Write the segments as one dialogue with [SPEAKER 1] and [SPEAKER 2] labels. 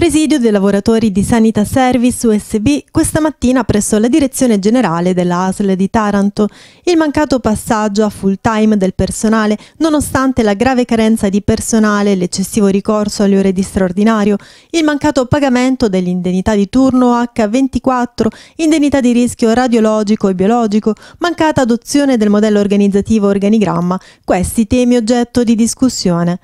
[SPEAKER 1] presidio dei lavoratori di Sanita Service USB questa mattina presso la direzione generale della ASL di Taranto. Il mancato passaggio a full time del personale, nonostante la grave carenza di personale, l'eccessivo ricorso alle ore di straordinario, il mancato pagamento dell'indennità di turno H24, indennità di rischio radiologico e biologico, mancata adozione del modello organizzativo organigramma, questi temi oggetto di discussione.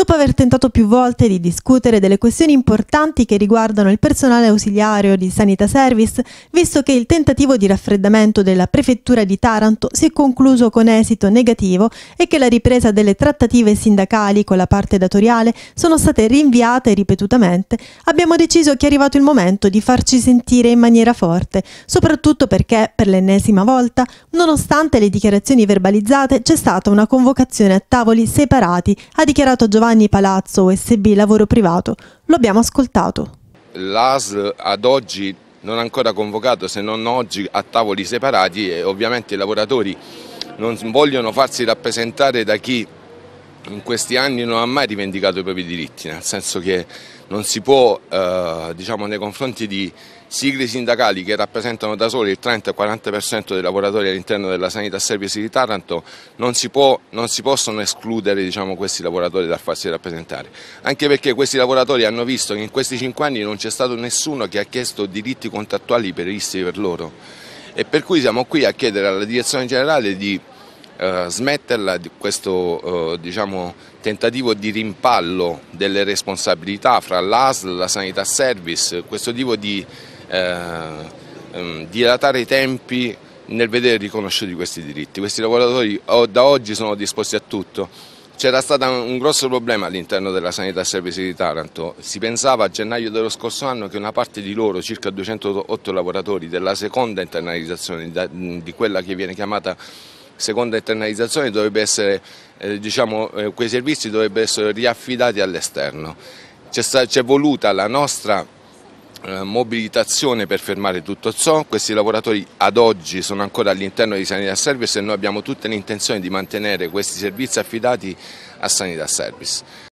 [SPEAKER 1] Dopo aver tentato più volte di discutere delle questioni importanti che riguardano il personale ausiliario di Sanita Service, visto che il tentativo di raffreddamento della prefettura di Taranto si è concluso con esito negativo e che la ripresa delle trattative sindacali con la parte datoriale sono state rinviate ripetutamente, abbiamo deciso che è arrivato il momento di farci sentire in maniera forte, soprattutto perché per l'ennesima volta, nonostante le dichiarazioni verbalizzate, c'è stata una convocazione a tavoli separati, ha dichiarato Giovanni Giovanni Palazzo, USB Lavoro Privato. Lo abbiamo ascoltato.
[SPEAKER 2] L'ASL ad oggi non ha ancora convocato, se non oggi, a tavoli separati e ovviamente i lavoratori non vogliono farsi rappresentare da chi in questi anni non ha mai rivendicato i propri diritti, nel senso che non si può, eh, diciamo, nei confronti di sigle sindacali che rappresentano da soli il 30-40% dei lavoratori all'interno della Sanità Service di Taranto, non si, può, non si possono escludere diciamo, questi lavoratori dal farsi rappresentare, anche perché questi lavoratori hanno visto che in questi 5 anni non c'è stato nessuno che ha chiesto diritti contrattuali previsti per loro e per cui siamo qui a chiedere alla Direzione Generale di eh, smetterla di questo eh, diciamo, tentativo di rimpallo delle responsabilità fra l'ASL, la Sanità Service, questo tipo di eh, ehm, dilatare i tempi nel vedere riconosciuti questi diritti. Questi lavoratori da oggi sono disposti a tutto. C'era stato un grosso problema all'interno della sanità service di Taranto. Si pensava a gennaio dello scorso anno che una parte di loro, circa 208 lavoratori della seconda internalizzazione, di quella che viene chiamata seconda internalizzazione dovrebbe essere, eh, diciamo, eh, quei servizi dovrebbero essere riaffidati all'esterno. C'è voluta la nostra eh, mobilitazione per fermare tutto ciò, questi lavoratori ad oggi sono ancora all'interno di Sanità Service e noi abbiamo tutte le intenzioni di mantenere questi servizi affidati a Sanità Service.